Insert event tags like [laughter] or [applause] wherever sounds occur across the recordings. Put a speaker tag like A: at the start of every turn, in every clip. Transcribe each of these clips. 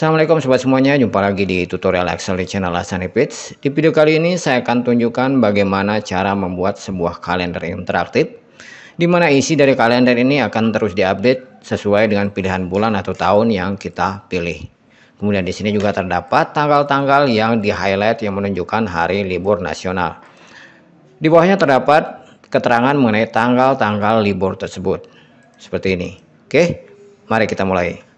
A: Assalamualaikum sobat semuanya, jumpa lagi di tutorial Excel di channel Hasan Pits. Di video kali ini saya akan tunjukkan bagaimana cara membuat sebuah kalender interaktif di mana isi dari kalender ini akan terus diupdate sesuai dengan pilihan bulan atau tahun yang kita pilih. Kemudian di sini juga terdapat tanggal-tanggal yang di-highlight yang menunjukkan hari libur nasional. Di bawahnya terdapat keterangan mengenai tanggal-tanggal libur tersebut. Seperti ini. Oke, mari kita mulai.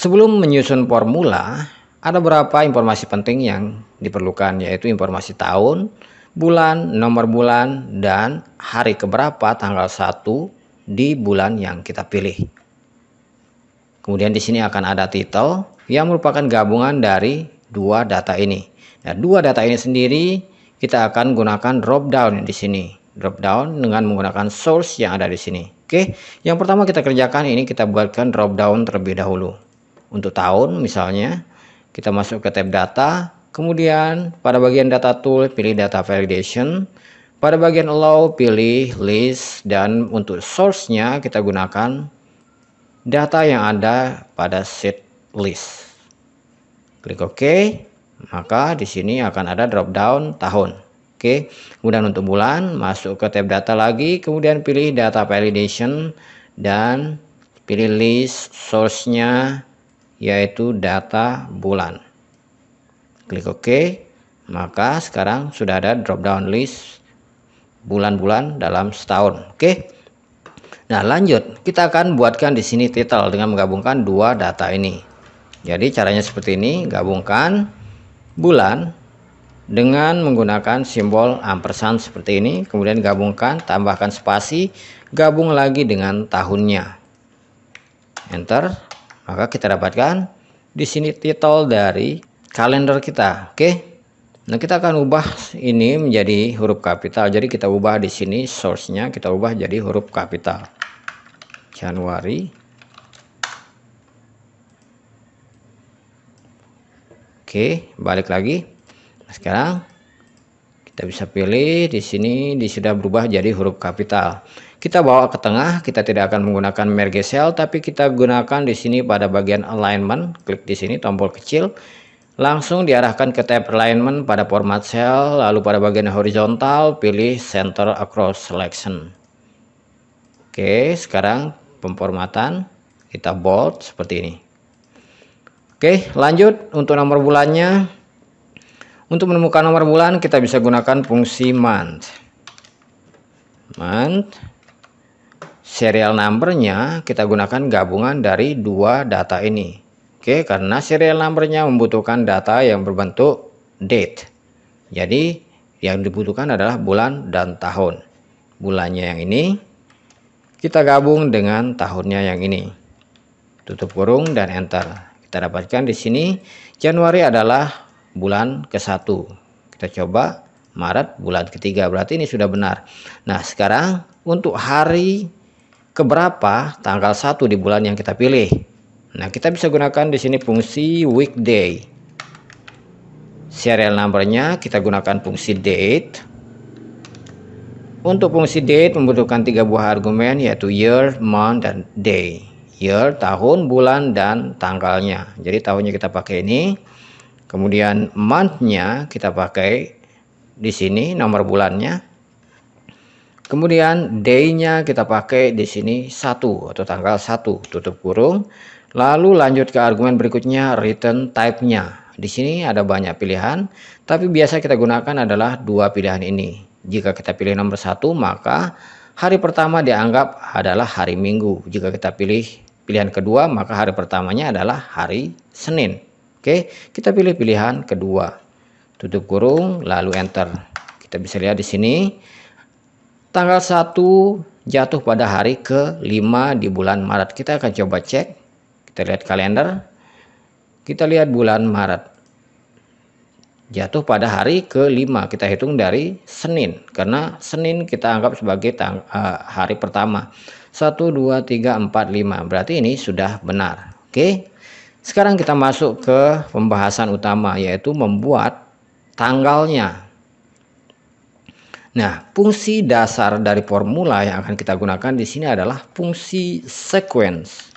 A: Sebelum menyusun formula, ada beberapa informasi penting yang diperlukan yaitu informasi tahun, bulan, nomor bulan, dan hari keberapa tanggal 1 di bulan yang kita pilih. Kemudian di sini akan ada titel yang merupakan gabungan dari dua data ini. Nah, dua data ini sendiri kita akan gunakan drop down di sini. Drop down dengan menggunakan source yang ada di sini. Oke, yang pertama kita kerjakan ini kita buatkan drop down terlebih dahulu untuk tahun misalnya. Kita masuk ke tab data, kemudian pada bagian data tool pilih data validation. Pada bagian allow pilih list dan untuk source-nya kita gunakan data yang ada pada sheet list. Klik OK, maka di sini akan ada drop down tahun. Oke, kemudian untuk bulan masuk ke tab data lagi, kemudian pilih data validation dan pilih list source-nya yaitu data bulan. Klik OK, maka sekarang sudah ada drop down list bulan-bulan dalam setahun. Oke. Nah, lanjut. Kita akan buatkan di sini title dengan menggabungkan dua data ini. Jadi caranya seperti ini, gabungkan bulan dengan menggunakan simbol ampersand seperti ini, kemudian gabungkan, tambahkan spasi, gabung lagi dengan tahunnya. Enter maka kita dapatkan di sini title dari kalender kita oke okay? Nah, kita akan ubah ini menjadi huruf kapital. Jadi kita ubah di sini source-nya kita ubah jadi huruf kapital. Januari. Oke, balik lagi. nah, Sekarang kita bisa pilih di sini di sudah berubah jadi huruf kapital. Kita bawa ke tengah, kita tidak akan menggunakan merge cell, tapi kita gunakan di sini pada bagian alignment, klik di sini tombol kecil, langsung diarahkan ke tab alignment pada format cell, lalu pada bagian horizontal, pilih center across selection. Oke, sekarang pemformatan, kita bold seperti ini. Oke, lanjut untuk nomor bulannya. Untuk menemukan nomor bulan, kita bisa gunakan fungsi month. Month serial numbernya kita gunakan gabungan dari dua data ini. Oke, karena serial numbernya membutuhkan data yang berbentuk date. Jadi yang dibutuhkan adalah bulan dan tahun. Bulannya yang ini kita gabung dengan tahunnya yang ini. Tutup kurung dan enter. Kita dapatkan di sini Januari adalah bulan ke-1. Kita coba Maret bulan ketiga berarti ini sudah benar. Nah, sekarang untuk hari keberapa tanggal 1 di bulan yang kita pilih. Nah, kita bisa gunakan di sini fungsi weekday. Serial numbernya kita gunakan fungsi date. Untuk fungsi date membutuhkan tiga buah argumen yaitu year, month, dan day. Year, tahun, bulan, dan tanggalnya. Jadi tahunnya kita pakai ini. Kemudian month-nya kita pakai di sini nomor bulannya Kemudian day-nya kita pakai di sini 1 atau tanggal 1 tutup kurung. Lalu lanjut ke argumen berikutnya return type-nya. Di sini ada banyak pilihan, tapi biasa kita gunakan adalah dua pilihan ini. Jika kita pilih nomor satu, maka hari pertama dianggap adalah hari Minggu. Jika kita pilih pilihan kedua, maka hari pertamanya adalah hari Senin. Oke, kita pilih pilihan kedua. Tutup kurung, lalu enter. Kita bisa lihat di sini Tanggal 1 jatuh pada hari ke-5 di bulan Maret. Kita akan coba cek. Kita lihat kalender. Kita lihat bulan Maret. Jatuh pada hari ke-5. Kita hitung dari Senin. Karena Senin kita anggap sebagai tang eh, hari pertama. 1, 2, 3, 4, 5. Berarti ini sudah benar. Oke. Sekarang kita masuk ke pembahasan utama yaitu membuat tanggalnya Nah, fungsi dasar dari formula yang akan kita gunakan di sini adalah fungsi sequence.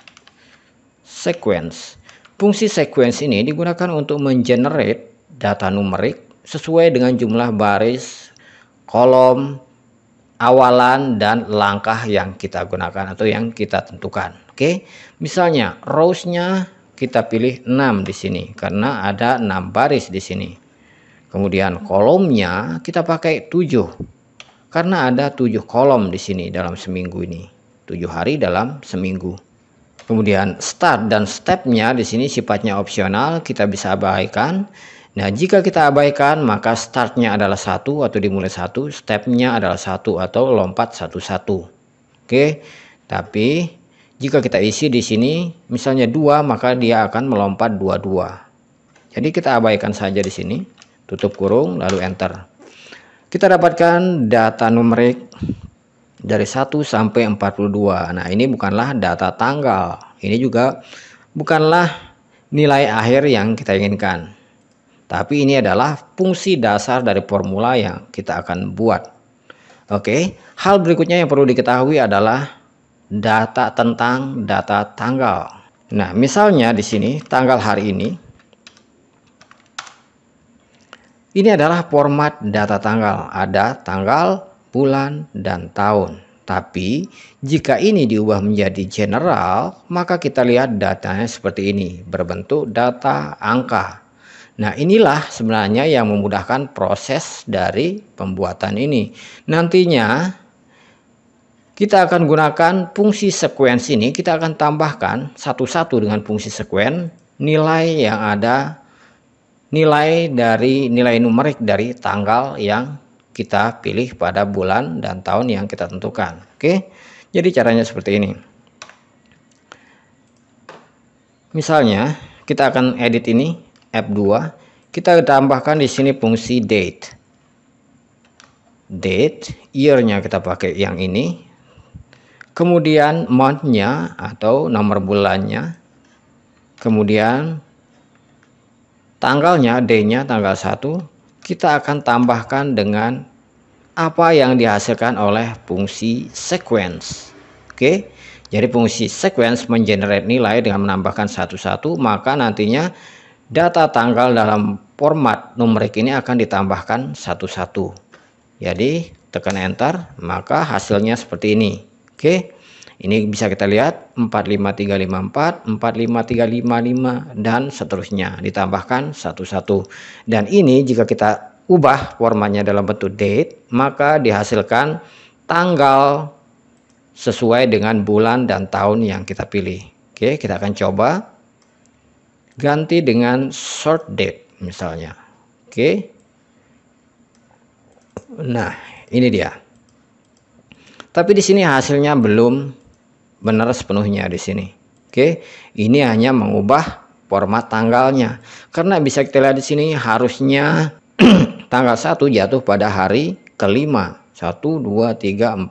A: Sequence. Fungsi sequence ini digunakan untuk mengenerate data numerik sesuai dengan jumlah baris, kolom, awalan dan langkah yang kita gunakan atau yang kita tentukan. Oke. Misalnya rows-nya kita pilih 6 di sini karena ada 6 baris di sini. Kemudian kolomnya kita pakai 7. Karena ada 7 kolom di sini dalam seminggu ini. 7 hari dalam seminggu. Kemudian start dan stepnya di sini sifatnya opsional, kita bisa abaikan. Nah, jika kita abaikan, maka startnya adalah satu atau dimulai satu, stepnya adalah satu atau lompat satu-satu. Oke, tapi jika kita isi di sini, misalnya dua, maka dia akan melompat dua-dua. Jadi kita abaikan saja di sini tutup kurung lalu enter kita dapatkan data numerik dari 1 sampai 42 nah ini bukanlah data tanggal ini juga bukanlah nilai akhir yang kita inginkan tapi ini adalah fungsi dasar dari formula yang kita akan buat Oke, hal berikutnya yang perlu diketahui adalah data tentang data tanggal. Nah, misalnya di sini tanggal hari ini Ini adalah format data tanggal, ada tanggal, bulan, dan tahun. Tapi jika ini diubah menjadi general, maka kita lihat datanya seperti ini, berbentuk data angka. Nah inilah sebenarnya yang memudahkan proses dari pembuatan ini. Nantinya kita akan gunakan fungsi sequence ini, kita akan tambahkan satu-satu dengan fungsi sequence nilai yang ada nilai dari nilai numerik dari tanggal yang kita pilih pada bulan dan tahun yang kita tentukan. Oke. Jadi caranya seperti ini. Misalnya, kita akan edit ini F2, kita tambahkan di sini fungsi date. Date, year-nya kita pakai yang ini. Kemudian month-nya atau nomor bulannya. Kemudian tanggalnya D-nya tanggal 1 kita akan tambahkan dengan apa yang dihasilkan oleh fungsi sequence. Oke. Jadi fungsi sequence mengenerate nilai dengan menambahkan satu-satu, maka nantinya data tanggal dalam format numerik ini akan ditambahkan satu-satu. Jadi tekan enter, maka hasilnya seperti ini. Oke. Ini bisa kita lihat 45354, 45355 dan seterusnya ditambahkan satu-satu. Dan ini jika kita ubah formatnya dalam bentuk date, maka dihasilkan tanggal sesuai dengan bulan dan tahun yang kita pilih. Oke, kita akan coba ganti dengan short date misalnya. Oke. Nah, ini dia. Tapi di sini hasilnya belum benar sepenuhnya di sini. Oke, ini hanya mengubah format tanggalnya. Karena bisa kita lihat di sini harusnya [clears throat] tanggal 1 jatuh pada hari kelima. 1 2 3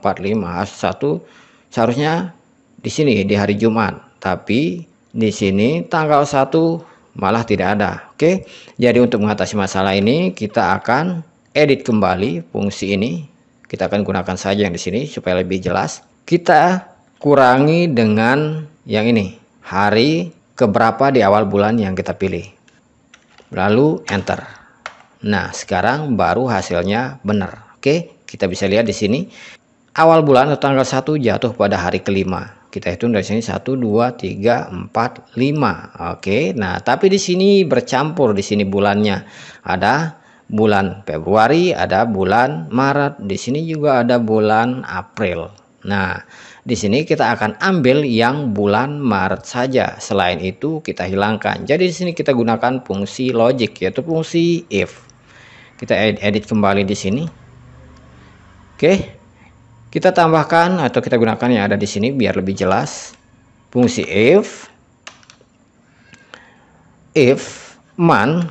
A: 4 5. 1 seharusnya di sini di hari Jumat, tapi di sini tanggal 1 malah tidak ada. Oke. Jadi untuk mengatasi masalah ini kita akan edit kembali fungsi ini. Kita akan gunakan saja yang di sini supaya lebih jelas. Kita kurangi dengan yang ini hari keberapa di awal bulan yang kita pilih lalu enter nah sekarang baru hasilnya benar oke kita bisa lihat di sini awal bulan atau tanggal 1 jatuh pada hari kelima kita hitung dari sini 1 2 3 4 5 oke nah tapi di sini bercampur di sini bulannya ada bulan Februari ada bulan Maret di sini juga ada bulan April nah di sini kita akan ambil yang bulan Maret saja. Selain itu kita hilangkan. Jadi di sini kita gunakan fungsi logic yaitu fungsi if. Kita edit kembali di sini. Oke. Kita tambahkan atau kita gunakan yang ada di sini biar lebih jelas. Fungsi if if man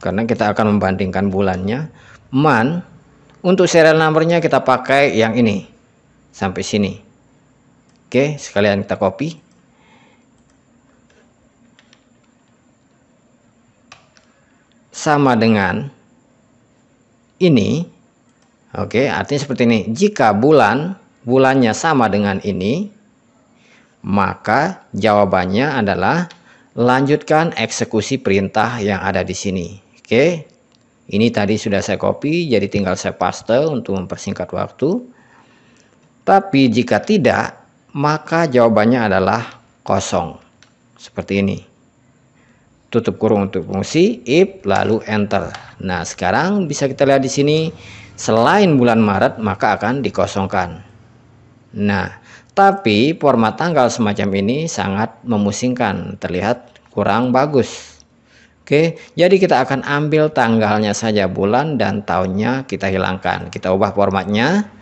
A: karena kita akan membandingkan bulannya man untuk serial numbernya kita pakai yang ini sampai sini Oke, sekalian kita copy. Sama dengan ini. Oke, artinya seperti ini. Jika bulan bulannya sama dengan ini, maka jawabannya adalah lanjutkan eksekusi perintah yang ada di sini. Oke. Ini tadi sudah saya copy, jadi tinggal saya paste untuk mempersingkat waktu. Tapi jika tidak, maka jawabannya adalah kosong. Seperti ini. Tutup kurung untuk fungsi if lalu enter. Nah, sekarang bisa kita lihat di sini selain bulan Maret maka akan dikosongkan. Nah, tapi format tanggal semacam ini sangat memusingkan, terlihat kurang bagus. Oke, jadi kita akan ambil tanggalnya saja bulan dan tahunnya kita hilangkan. Kita ubah formatnya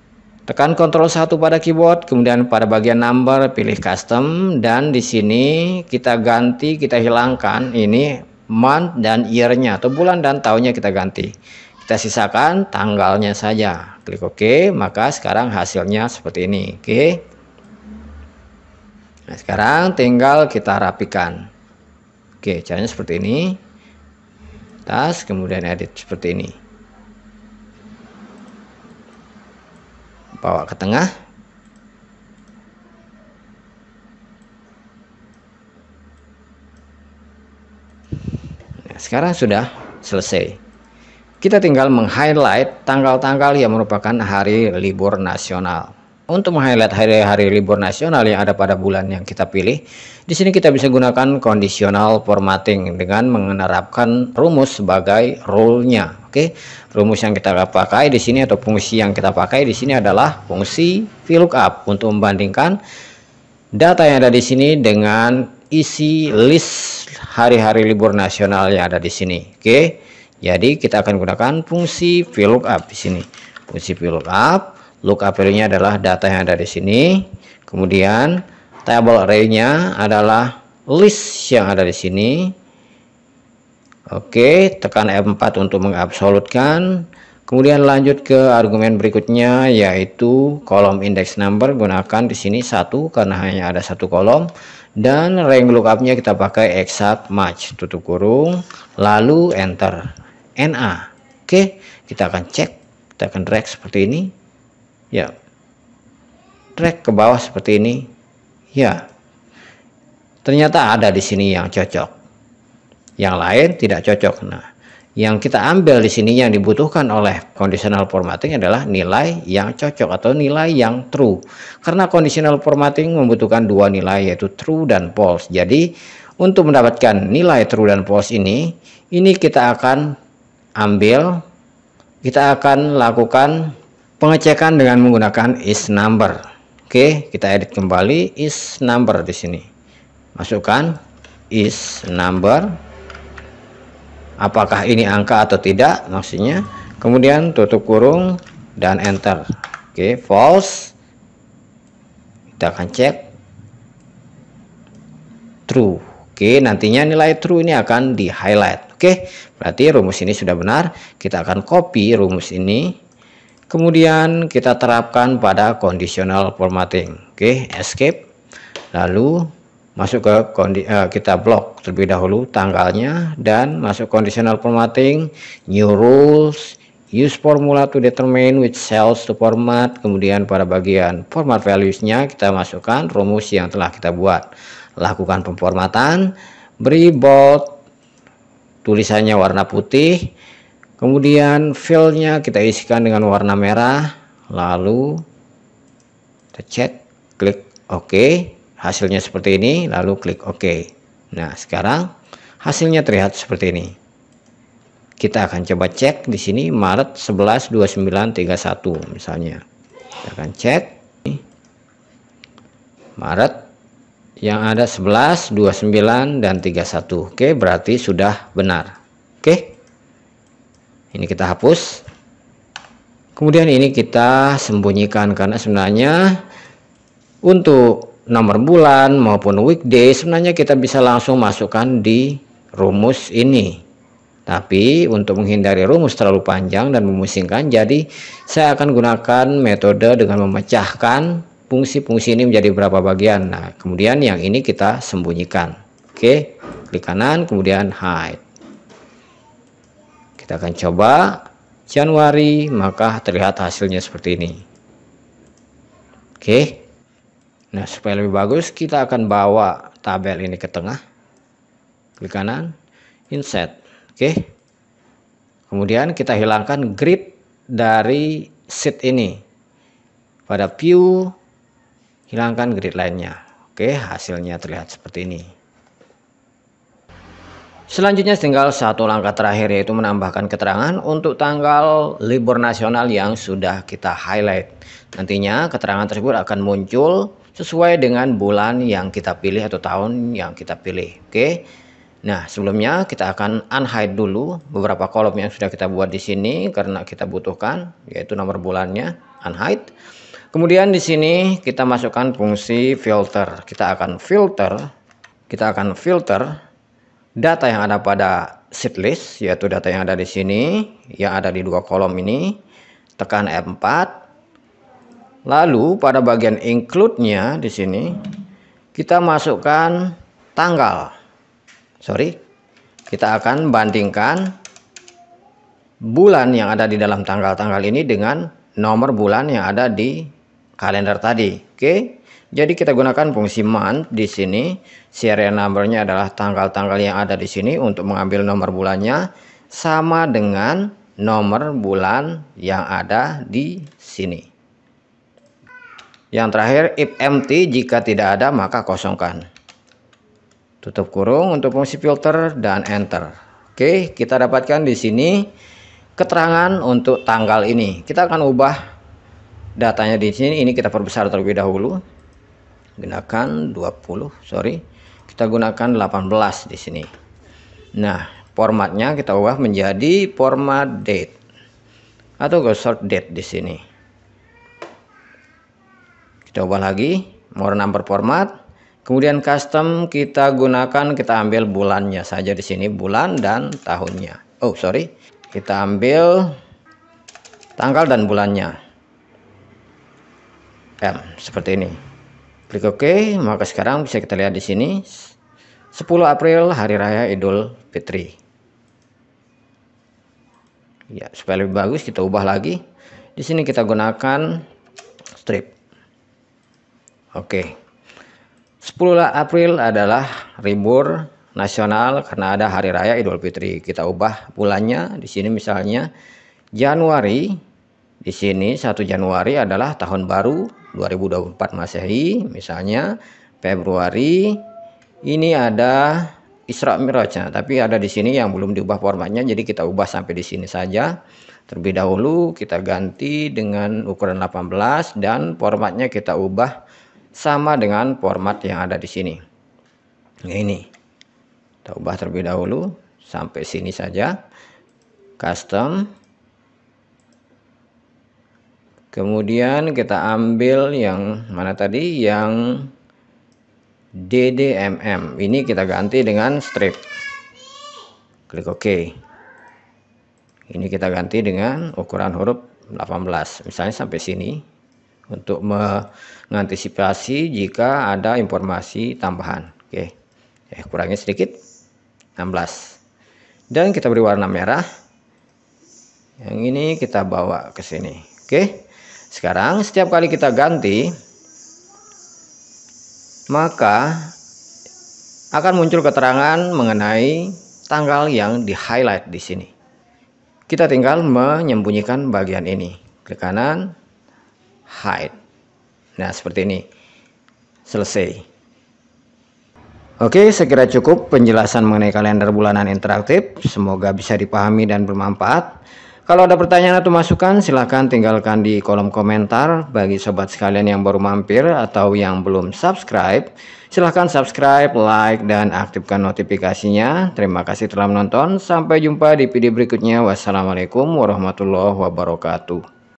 A: Tekan kontrol 1 pada keyboard, kemudian pada bagian number pilih custom dan di sini kita ganti, kita hilangkan ini month dan year-nya atau bulan dan tahunnya kita ganti. Kita sisakan tanggalnya saja. Klik OK, maka sekarang hasilnya seperti ini. Oke. Okay. Nah, sekarang tinggal kita rapikan. Oke, okay, caranya seperti ini. Tas kemudian edit seperti ini. bawa ke tengah nah, sekarang sudah selesai kita tinggal meng-highlight tanggal-tanggal yang merupakan hari libur nasional untuk meng-highlight hari-hari libur nasional yang ada pada bulan yang kita pilih, di sini kita bisa gunakan conditional formatting dengan menerapkan rumus sebagai rule-nya. Oke, rumus yang kita pakai di sini atau fungsi yang kita pakai di sini adalah fungsi VLOOKUP untuk membandingkan data yang ada di sini dengan isi list hari-hari libur nasional yang ada di sini. Oke, jadi kita akan gunakan fungsi VLOOKUP di sini. Fungsi VLOOKUP lookup value-nya adalah data yang ada di sini. Kemudian table array-nya adalah list yang ada di sini. Oke, tekan F4 untuk mengabsolutkan. Kemudian lanjut ke argumen berikutnya yaitu kolom index number gunakan di sini satu karena hanya ada satu kolom dan Lookup-nya kita pakai exact match tutup kurung lalu enter NA. Oke, kita akan cek, kita akan drag seperti ini ya track ke bawah seperti ini ya ternyata ada di sini yang cocok yang lain tidak cocok nah yang kita ambil di sini yang dibutuhkan oleh conditional formatting adalah nilai yang cocok atau nilai yang true karena conditional formatting membutuhkan dua nilai yaitu true dan false jadi untuk mendapatkan nilai true dan false ini ini kita akan ambil kita akan lakukan pengecekan dengan menggunakan is number. Oke, kita edit kembali is number di sini. Masukkan is number. Apakah ini angka atau tidak maksudnya? Kemudian tutup kurung dan enter. Oke, false. Kita akan cek true. Oke, nantinya nilai true ini akan di highlight. Oke, berarti rumus ini sudah benar. Kita akan copy rumus ini kemudian kita terapkan pada conditional formatting oke okay, escape lalu masuk ke kondi, uh, eh, kita blok terlebih dahulu tanggalnya dan masuk conditional formatting new rules use formula to determine which cells to format kemudian pada bagian format values-nya kita masukkan rumus yang telah kita buat lakukan pemformatan beri bold tulisannya warna putih kemudian filenya kita isikan dengan warna merah lalu kita cek klik OK hasilnya seperti ini lalu klik OK nah sekarang hasilnya terlihat seperti ini kita akan coba cek di sini Maret 11 29 31 misalnya kita akan cek Maret yang ada 11 29 dan 31 Oke berarti sudah benar Oke ini kita hapus kemudian ini kita sembunyikan karena sebenarnya untuk nomor bulan maupun weekday sebenarnya kita bisa langsung masukkan di rumus ini tapi untuk menghindari rumus terlalu panjang dan memusingkan jadi saya akan gunakan metode dengan memecahkan fungsi-fungsi ini menjadi beberapa bagian nah kemudian yang ini kita sembunyikan oke klik kanan kemudian hide kita akan coba Januari, maka terlihat hasilnya seperti ini. Oke. Nah, supaya lebih bagus kita akan bawa tabel ini ke tengah. Klik kanan, insert. Oke. Kemudian kita hilangkan grid dari sheet ini. Pada view hilangkan grid lainnya. Oke, hasilnya terlihat seperti ini. Selanjutnya tinggal satu langkah terakhir yaitu menambahkan keterangan untuk tanggal libur nasional yang sudah kita highlight. Nantinya keterangan tersebut akan muncul sesuai dengan bulan yang kita pilih atau tahun yang kita pilih. Oke. Nah, sebelumnya kita akan unhide dulu beberapa kolom yang sudah kita buat di sini karena kita butuhkan yaitu nomor bulannya, unhide. Kemudian di sini kita masukkan fungsi filter. Kita akan filter, kita akan filter data yang ada pada sheet list yaitu data yang ada di sini yang ada di dua kolom ini tekan F4 lalu pada bagian include nya di sini kita masukkan tanggal sorry kita akan bandingkan bulan yang ada di dalam tanggal-tanggal ini dengan nomor bulan yang ada di kalender tadi oke okay? Jadi kita gunakan fungsi month di sini. Serial numbernya adalah tanggal-tanggal yang ada di sini untuk mengambil nomor bulannya sama dengan nomor bulan yang ada di sini. Yang terakhir if empty jika tidak ada maka kosongkan. Tutup kurung untuk fungsi filter dan enter. Oke, kita dapatkan di sini keterangan untuk tanggal ini. Kita akan ubah datanya di sini. Ini kita perbesar terlebih dahulu gunakan 20 sorry kita gunakan 18 di sini nah formatnya kita ubah menjadi format date atau go short date di sini kita ubah lagi more number format kemudian custom kita gunakan kita ambil bulannya saja di sini bulan dan tahunnya oh sorry kita ambil tanggal dan bulannya M seperti ini Klik OK, maka sekarang bisa kita lihat di sini 10 April Hari Raya Idul Fitri. Ya, supaya lebih bagus kita ubah lagi. Di sini kita gunakan strip. Oke. 10 April adalah ribur nasional karena ada hari raya Idul Fitri. Kita ubah bulannya di sini misalnya Januari. Di sini 1 Januari adalah tahun baru 2024 Masehi misalnya Februari ini ada Isra Mirajnya tapi ada di sini yang belum diubah formatnya jadi kita ubah sampai di sini saja terlebih dahulu kita ganti dengan ukuran 18 dan formatnya kita ubah sama dengan format yang ada di sini ini kita ubah terlebih dahulu sampai sini saja custom Kemudian kita ambil yang mana tadi yang DDMM. Ini kita ganti dengan strip. Klik OK. Ini kita ganti dengan ukuran huruf 18. Misalnya sampai sini untuk mengantisipasi jika ada informasi tambahan. Oke. Eh, kurangnya sedikit. 16. Dan kita beri warna merah. Yang ini kita bawa ke sini. Oke. Sekarang setiap kali kita ganti maka akan muncul keterangan mengenai tanggal yang di highlight di sini. Kita tinggal menyembunyikan bagian ini. Klik kanan, hide. Nah, seperti ini. Selesai. Oke, sekira cukup penjelasan mengenai kalender bulanan interaktif. Semoga bisa dipahami dan bermanfaat. Kalau ada pertanyaan atau masukan, silahkan tinggalkan di kolom komentar. Bagi sobat sekalian yang baru mampir atau yang belum subscribe, silahkan subscribe, like, dan aktifkan notifikasinya. Terima kasih telah menonton. Sampai jumpa di video berikutnya. Wassalamualaikum warahmatullahi wabarakatuh.